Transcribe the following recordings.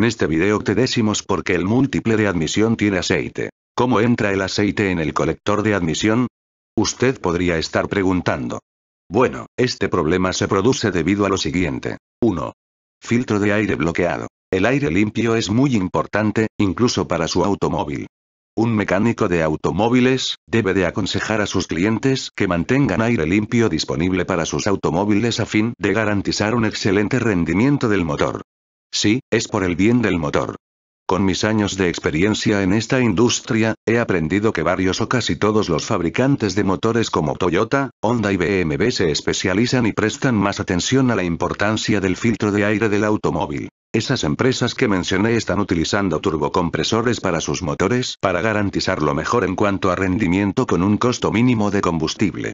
En este video te decimos por qué el múltiple de admisión tiene aceite. ¿Cómo entra el aceite en el colector de admisión? Usted podría estar preguntando. Bueno, este problema se produce debido a lo siguiente. 1. Filtro de aire bloqueado. El aire limpio es muy importante, incluso para su automóvil. Un mecánico de automóviles debe de aconsejar a sus clientes que mantengan aire limpio disponible para sus automóviles a fin de garantizar un excelente rendimiento del motor. Sí, es por el bien del motor. Con mis años de experiencia en esta industria, he aprendido que varios o casi todos los fabricantes de motores como Toyota, Honda y BMW se especializan y prestan más atención a la importancia del filtro de aire del automóvil. Esas empresas que mencioné están utilizando turbocompresores para sus motores para garantizar lo mejor en cuanto a rendimiento con un costo mínimo de combustible.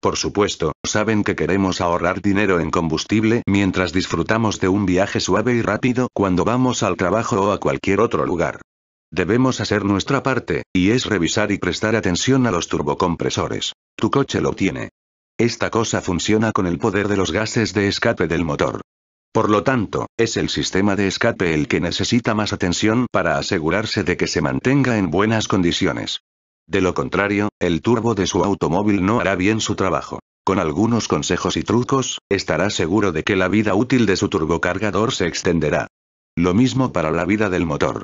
Por supuesto, saben que queremos ahorrar dinero en combustible mientras disfrutamos de un viaje suave y rápido cuando vamos al trabajo o a cualquier otro lugar. Debemos hacer nuestra parte, y es revisar y prestar atención a los turbocompresores. Tu coche lo tiene. Esta cosa funciona con el poder de los gases de escape del motor. Por lo tanto, es el sistema de escape el que necesita más atención para asegurarse de que se mantenga en buenas condiciones. De lo contrario, el turbo de su automóvil no hará bien su trabajo. Con algunos consejos y trucos, estará seguro de que la vida útil de su turbocargador se extenderá. Lo mismo para la vida del motor.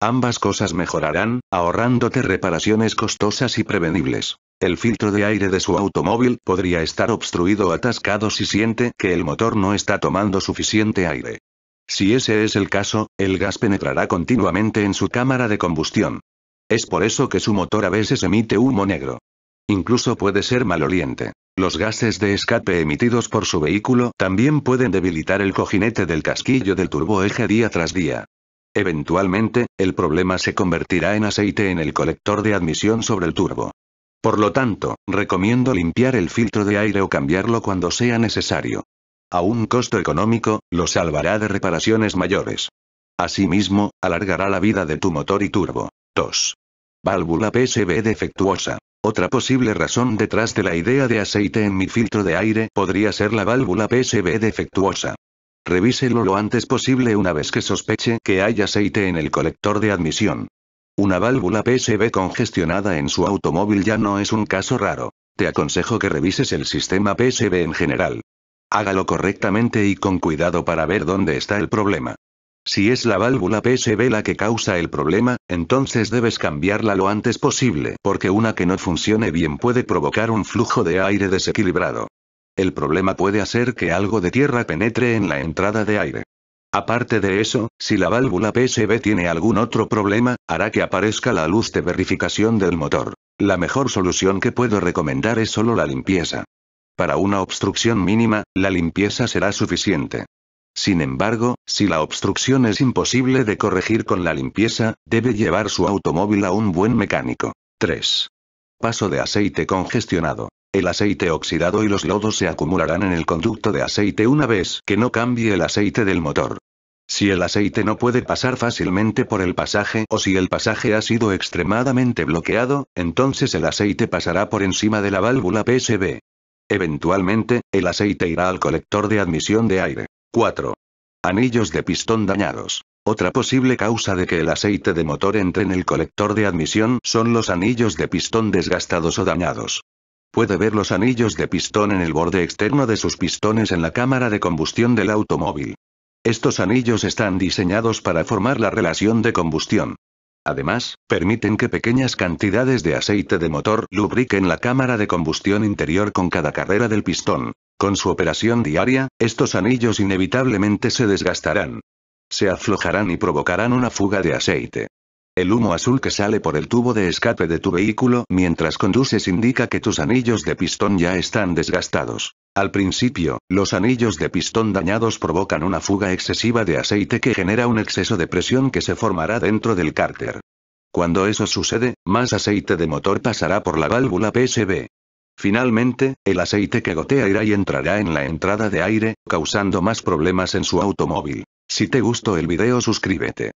Ambas cosas mejorarán, ahorrándote reparaciones costosas y prevenibles. El filtro de aire de su automóvil podría estar obstruido o atascado si siente que el motor no está tomando suficiente aire. Si ese es el caso, el gas penetrará continuamente en su cámara de combustión. Es por eso que su motor a veces emite humo negro. Incluso puede ser maloliente. Los gases de escape emitidos por su vehículo también pueden debilitar el cojinete del casquillo del turboeje día tras día. Eventualmente, el problema se convertirá en aceite en el colector de admisión sobre el turbo. Por lo tanto, recomiendo limpiar el filtro de aire o cambiarlo cuando sea necesario. A un costo económico, lo salvará de reparaciones mayores. Asimismo, alargará la vida de tu motor y turbo. 2. Válvula PSB defectuosa. Otra posible razón detrás de la idea de aceite en mi filtro de aire podría ser la válvula PSB defectuosa. Revíselo lo antes posible una vez que sospeche que hay aceite en el colector de admisión. Una válvula PSB congestionada en su automóvil ya no es un caso raro. Te aconsejo que revises el sistema PSB en general. Hágalo correctamente y con cuidado para ver dónde está el problema. Si es la válvula PSB la que causa el problema, entonces debes cambiarla lo antes posible, porque una que no funcione bien puede provocar un flujo de aire desequilibrado. El problema puede hacer que algo de tierra penetre en la entrada de aire. Aparte de eso, si la válvula PSB tiene algún otro problema, hará que aparezca la luz de verificación del motor. La mejor solución que puedo recomendar es solo la limpieza. Para una obstrucción mínima, la limpieza será suficiente. Sin embargo, si la obstrucción es imposible de corregir con la limpieza, debe llevar su automóvil a un buen mecánico. 3. Paso de aceite congestionado. El aceite oxidado y los lodos se acumularán en el conducto de aceite una vez que no cambie el aceite del motor. Si el aceite no puede pasar fácilmente por el pasaje o si el pasaje ha sido extremadamente bloqueado, entonces el aceite pasará por encima de la válvula PSB. Eventualmente, el aceite irá al colector de admisión de aire. 4. Anillos de pistón dañados. Otra posible causa de que el aceite de motor entre en el colector de admisión son los anillos de pistón desgastados o dañados. Puede ver los anillos de pistón en el borde externo de sus pistones en la cámara de combustión del automóvil. Estos anillos están diseñados para formar la relación de combustión. Además, permiten que pequeñas cantidades de aceite de motor lubriquen la cámara de combustión interior con cada carrera del pistón, con su operación diaria, estos anillos inevitablemente se desgastarán. Se aflojarán y provocarán una fuga de aceite. El humo azul que sale por el tubo de escape de tu vehículo mientras conduces indica que tus anillos de pistón ya están desgastados. Al principio, los anillos de pistón dañados provocan una fuga excesiva de aceite que genera un exceso de presión que se formará dentro del cárter. Cuando eso sucede, más aceite de motor pasará por la válvula PSB. Finalmente, el aceite que gotea irá y entrará en la entrada de aire, causando más problemas en su automóvil. Si te gustó el video suscríbete.